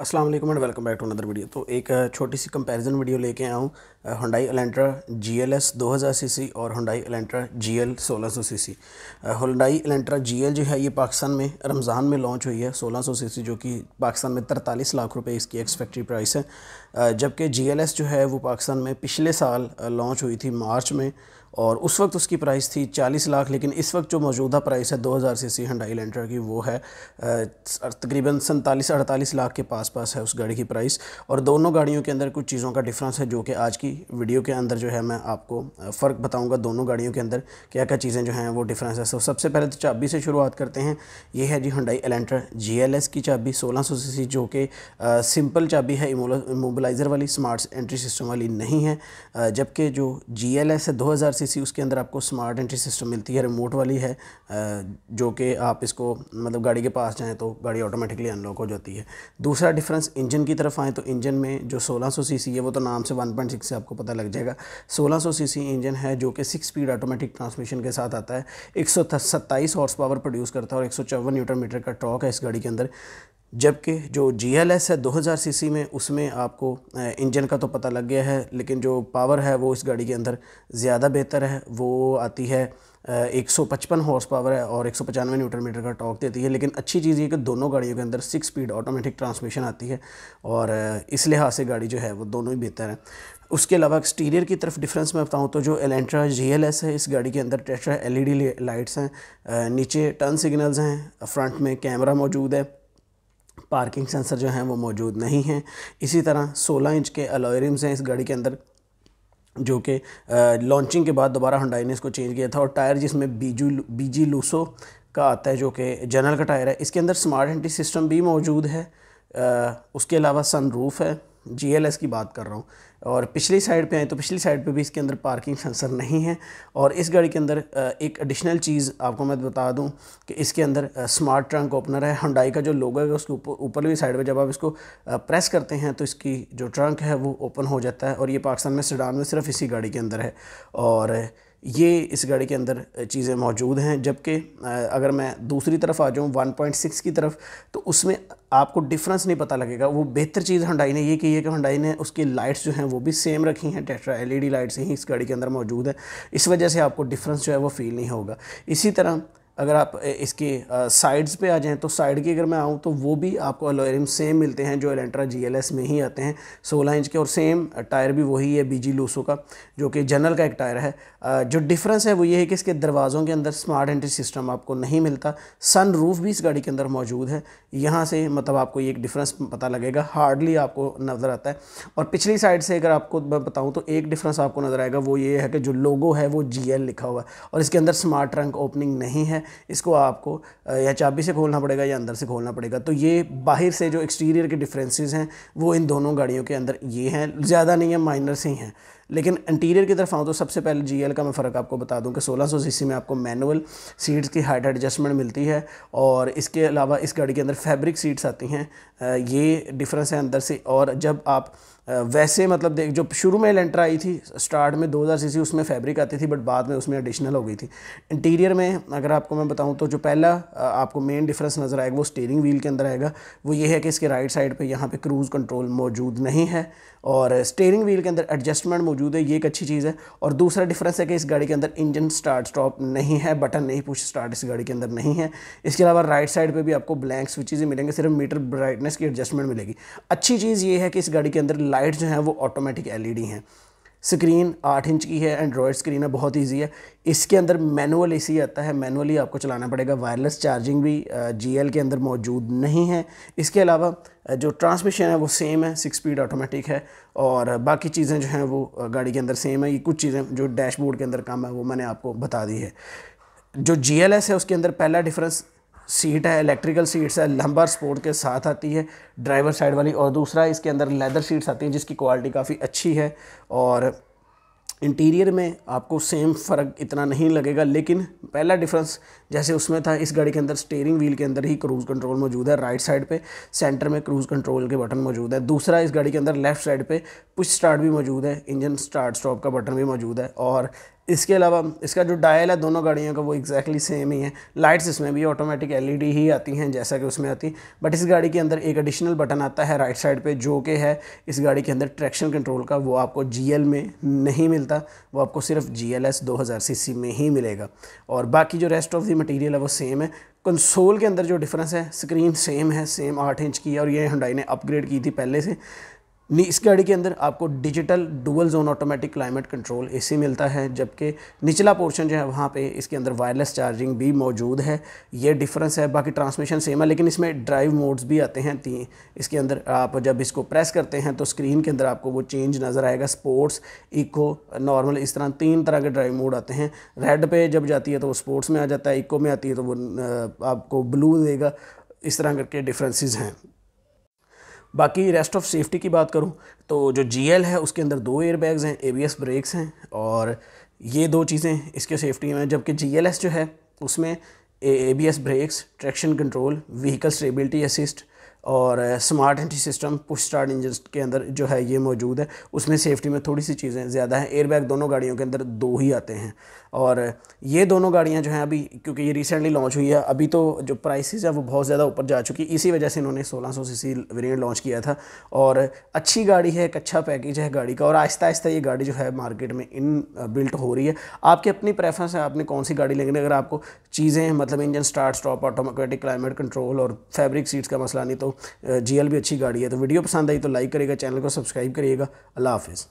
Aslam and welcome back to another video तो एक छोटी सी कंपैरिजन वीडियो लेके आया हूँ Hyundai Elantra G L S दो हज़ार सी सी और हुंडाई एलेंट्रा जी एल सोलह सौ सी सी एलेंट्रा जी एल जो है ये पाकिस्तान में रमज़ान में लॉन्च हुई है सोलह सौ सी सी जो कि पाकिस्तान में तरतालीस लाख रुपये इसकी एक्स फैक्ट्री प्राइस है जबकि जी एल एस जो है वो पाकिस्तान में पिछले साल लॉन्च हुई थी मार्च में और उस वक्त उसकी प्राइस थी 40 लाख लेकिन इस वक्त जो मौजूदा प्राइस है 2000 सीसी हंडाई लेंटर की वो है तकरीबन सैंतालीस अड़तालीस लाख के पास पास है उस गाड़ी की प्राइस और दोनों गाड़ियों के अंदर कुछ चीज़ों का डिफरेंस है जो कि आज की वीडियो के अंदर जो है मैं आपको फ़र्क बताऊँगा दोनों गाड़ियों के अंदर क्या क्या चीज़ें जो हैं वो डिफरेंस है सो सबसे पहले तो चाबी से शुरुआत करते हैं ये है जी हंडाई एलेंटर जी की चाबी सोलह सौ जो कि सिंपल चाबी है इमोबलाइज़र वाली स्मार्ट एंट्री सिस्टम वाली नहीं है जबकि जो जी एल है दो हज़ार सीसी उसके अंदर आपको स्मार्ट एंट्री सिस्टम मिलती है रिमोट वाली है जो कि आप इसको मतलब गाड़ी के पास जाएँ तो गाड़ी ऑटोमेटिकली अनलॉक हो जाती है दूसरा डिफरेंस इंजन की तरफ आएँ तो इंजन में जो 1600 सीसी है वो तो नाम से 1.6 से आपको पता लग जाएगा 1600 सीसी इंजन है जो कि सिक्स स्पीड ऑटोमेटिक ट्रांसमिशन के साथ आता है एक हॉर्स पावर प्रोड्यूस करता है और एक न्यूटन मीटर का टॉक है इस गाड़ी के अंदर जबकि जो जी एल एस है 2000 सीसी में उसमें आपको इंजन का तो पता लग गया है लेकिन जो पावर है वो इस गाड़ी के अंदर ज़्यादा बेहतर है वो आती है एक सौ पचपन हॉर्स पावर है और एक सौ पचानवे न्यूटन मीटर का टॉक देती है लेकिन अच्छी चीज़ ये कि दोनों गाड़ियों के अंदर सिक्स स्पीड ऑटोमेटिक ट्रांसमिशन आती है और इस लिहाज से गाड़ी जो है वो दोनों ही बेहतर है उसके अलावा एक्सटीरियर की तरफ डिफरेंस मैं बताऊँ तो जो एलेंट्रा जी एल एस है इस गाड़ी के अंदर टेस्ट्रा एल ई डी लाइट्स हैं नीचे टर्न सिग्नल्स हैं फ्रंट में कैमरा मौजूद है पार्किंग सेंसर जो हैं वो मौजूद नहीं हैं इसी तरह 16 इंच के अलॉयरिम्स हैं इस गाड़ी के अंदर जो कि लॉन्चिंग के बाद दोबारा हंडाई ने इसको चेंज किया था और टायर जिसमें बीजू बीजी लूसो का आता है जो कि जनरल का टायर है इसके अंदर स्मार्ट एंटी सिस्टम भी मौजूद है आ, उसके अलावा सन रूफ़ है जीएलएस की बात कर रहा हूँ और पिछली साइड पे आए तो पिछली साइड पे भी इसके अंदर पार्किंग सेंसर नहीं है और इस गाड़ी के अंदर एक एडिशनल चीज़ आपको मैं बता दूं कि इसके अंदर स्मार्ट ट्रंक ओपनर है हंडाई का जो लोगो है उसके ऊपर ऊपर भी साइड पे जब आप इसको प्रेस करते हैं तो इसकी जो ट्रंक है वो ओपन हो जाता है और ये पाकिस्तान में सडान में सिर्फ इसी गाड़ी के अंदर है और ये इस गाड़ी के अंदर चीज़ें मौजूद हैं जबकि अगर मैं दूसरी तरफ आ जाऊँ 1.6 की तरफ तो उसमें आपको डिफरेंस नहीं पता लगेगा वो बेहतर चीज़ हंडाई ने ये की है कि हंडाई ने उसकी लाइट्स जो हैं वो भी सेम रखी हैं टेट्रा एलईडी लाइट्स ही इस गाड़ी के अंदर मौजूद है इस वजह से आपको डिफरेंस जो है वो फील नहीं होगा इसी तरह अगर आप इसके साइड्स पे आ जाएँ तो साइड की अगर मैं आऊँ तो वो भी आपको अलोरियम सेम मिलते हैं जो एलेंट्रा जीएलएस में ही आते हैं 16 इंच के और सेम टायर भी वही है बीजी लूसो का जो कि जनरल का एक टायर है जो डिफरेंस है वो ये है कि इसके दरवाज़ों के अंदर स्मार्ट एंट्री सिस्टम आपको नहीं मिलता सन रूफ भी इस गाड़ी के अंदर मौजूद है यहाँ से मतलब आपको ये एक डिफरेंस पता लगेगा हार्डली आपको नज़र आता है और पिछली साइड से अगर आपको मैं बताऊँ तो एक डिफरेंस आपको नज़र आएगा वो ये है कि जो लोगो है वो जी लिखा हुआ है और इसके अंदर स्मार्ट ट्रंक ओपनिंग नहीं है इसको आपको या चाबी से खोलना पड़ेगा या अंदर से खोलना पड़ेगा तो ये बाहर से जो एक्सटीरियर के डिफरेंसेस हैं वो इन दोनों गाड़ियों के अंदर ये हैं ज़्यादा नहीं है माइनर से ही हैं लेकिन इंटीरियर की तरफ आऊँ तो सबसे पहले जी का मैं फ़र्क आपको बता दूँ कि सोलह सौ में आपको मैनुअल सीट्स की हाइट एडजस्टमेंट मिलती है और इसके अलावा इस गाड़ी के अंदर फैब्रिक सीट्स आती हैं ये डिफरेंस है अंदर से और जब आप वैसे मतलब देख जो शुरू में लेंटर आई थी स्टार्ट में 2000 सीसी उसमें फैब्रिक आती थी बट बाद में उसमें एडिशनल हो गई थी इंटीरियर में अगर आपको मैं बताऊं तो जो पहला आपको मेन डिफरेंस नज़र आएगा वो स्टीयरिंग व्हील के अंदर आएगा वो ये है कि इसके राइट साइड पे यहाँ पे क्रूज़ कंट्रोल मौजूद नहीं है और स्टेयरिंग व्हील के अंदर एडजस्टमेंट मौजूद है ये एक अच्छी चीज़ है और दूसरा डिफरेंस है कि इस गाड़ी के अंदर इंजन स्टार्ट स्टॉप नहीं है बटन नहीं पुश स्टार्ट इस गाड़ी के अंदर नहीं है इसके अलावा राइट साइड पर भी आपको ब्लैंक स्विचेज ही मिलेंगे सिर्फ मीटर ब्राइटनेस की एडजस्टमेंट मिलेगी अच्छी चीज़ ये है कि इस गाड़ी के अंदर लाइट जो है वो ऑटोमेटिक एल हैं स्क्रीन आठ इंच की है एंड्रॉयड स्क्रीन है बहुत ईजी है इसके अंदर मैनुअल ए आता है मैनुअली आपको चलाना पड़ेगा वायरलेस चार्जिंग भी जी के अंदर मौजूद नहीं है इसके अलावा जो ट्रांसमिशन है वो सेम है सिक्स स्पीड ऑटोमेटिक है और बाकी चीज़ें जो हैं वो गाड़ी के अंदर सेम है ये कुछ चीज़ें जो डैशबोर्ड के अंदर काम है वो मैंने आपको बता दी है जो जी है उसके अंदर पहला डिफरेंस सीट है इलेक्ट्रिकल सीट्स है लंबर स्पोर्ट के साथ आती है ड्राइवर साइड वाली और दूसरा इसके अंदर लेदर सीट्स आती हैं जिसकी क्वालिटी काफ़ी अच्छी है और इंटीरियर में आपको सेम फ़र्क इतना नहीं लगेगा लेकिन पहला डिफरेंस जैसे उसमें था इस गाड़ी के अंदर स्टेयरिंग व्हील के अंदर ही क्रूज़ कंट्रोल मौजूद है राइट साइड पे सेंटर में क्रूज़ कंट्रोल के बटन मौजूद है दूसरा इस गाड़ी के अंदर लेफ्ट साइड पे पुश स्टार्ट भी मौजूद है इंजन स्टार्ट स्टॉप का बटन भी मौजूद है और इसके अलावा इसका जो डायल है दोनों गाड़ियों का वो एक्जैक्टली सेम ही है लाइट्स इसमें भी ऑटोमेटिक एलईडी ही आती हैं जैसा कि उसमें आती बट इस गाड़ी के अंदर एक एडिशनल बटन आता है राइट साइड पे जो कि है इस गाड़ी के अंदर ट्रैक्शन कंट्रोल का वो आपको जीएल में नहीं मिलता वो आपको सिर्फ जी एल एस में ही मिलेगा और बाकी जो रेस्ट ऑफ दी मटेरियल है वो सेम है कंसोल के अंदर जो डिफरेंस है स्क्रीन सेम है सेम आठ इंच की है और ये हंडाई ने अपग्रेड की थी पहले से इस गाड़ी के अंदर आपको digital dual zone automatic climate control AC मिलता है जबकि निचला पोर्शन जो है वहाँ पे इसके अंदर वायरलेस चार्जिंग भी मौजूद है ये डिफरेंस है बाकी ट्रांसमिशन सेम है लेकिन इसमें ड्राइव मोड्स भी आते हैं तीन इसके अंदर आप जब इसको प्रेस करते हैं तो स्क्रीन के अंदर आपको वो चेंज नज़र आएगा स्पोर्ट्स इको नॉर्मल इस तरह तीन तरह के ड्राइव मोड आते हैं रेड पर जब जाती है तो वो स्पोर्ट्स में आ जाता है इको में आती है तो वो आपको ब्लू देगा इस तरह करके डिफरेंसेस हैं बाकी रेस्ट ऑफ सेफ्टी की बात करूँ तो जो जी है उसके अंदर दो एयर बैग्स हैं ए ब्रेक्स हैं और ये दो चीज़ें इसके सेफ्टी में जबकि जी जो है उसमें A B S brakes traction control vehicle stability assist और smart anti system push start engine के अंदर जो है ये मौजूद है उसमें सेफ्टी में थोड़ी सी चीज़ें ज़्यादा हैं एयरबैग दोनों गाड़ियों के अंदर दो ही आते हैं और ये दोनों गाड़ियाँ जो हैं अभी क्योंकि ये रिसेंटली लॉन्च हुई है अभी तो जो प्राइस है वो बहुत ज़्यादा ऊपर जा चुकी इसी वजह से इन्होंने सोलह सी सी वेरियंट लॉन्च किया था और अच्छी गाड़ी है एक अच्छा पैकेज है गाड़ी का और आहिस्ता आहिस्ता ये गाड़ी जो है मार्केट में इन बिल्ट uh, हो रही है आपकी अपनी प्रेफरेंस है आपने कौन सी गाड़ी लेंगे अगर आपको चीज़ें मतलब engine start stop automatic climate control और फैब्रिक सीट्स का मसला नहीं तो जी uh, भी अच्छी गाड़ी है तो वीडियो पसंद आई तो लाइक करेगा चैनल को सब्सक्राइब करिएगा अल्लाह हाफिज़